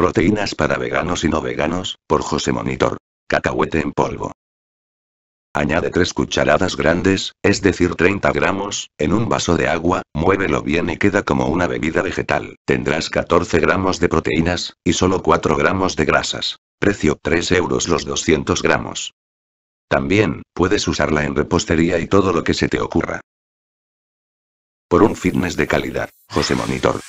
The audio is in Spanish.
Proteínas para veganos y no veganos, por José Monitor. Cacahuete en polvo. Añade 3 cucharadas grandes, es decir 30 gramos, en un vaso de agua, muévelo bien y queda como una bebida vegetal. Tendrás 14 gramos de proteínas, y solo 4 gramos de grasas. Precio 3 euros los 200 gramos. También, puedes usarla en repostería y todo lo que se te ocurra. Por un fitness de calidad, José Monitor.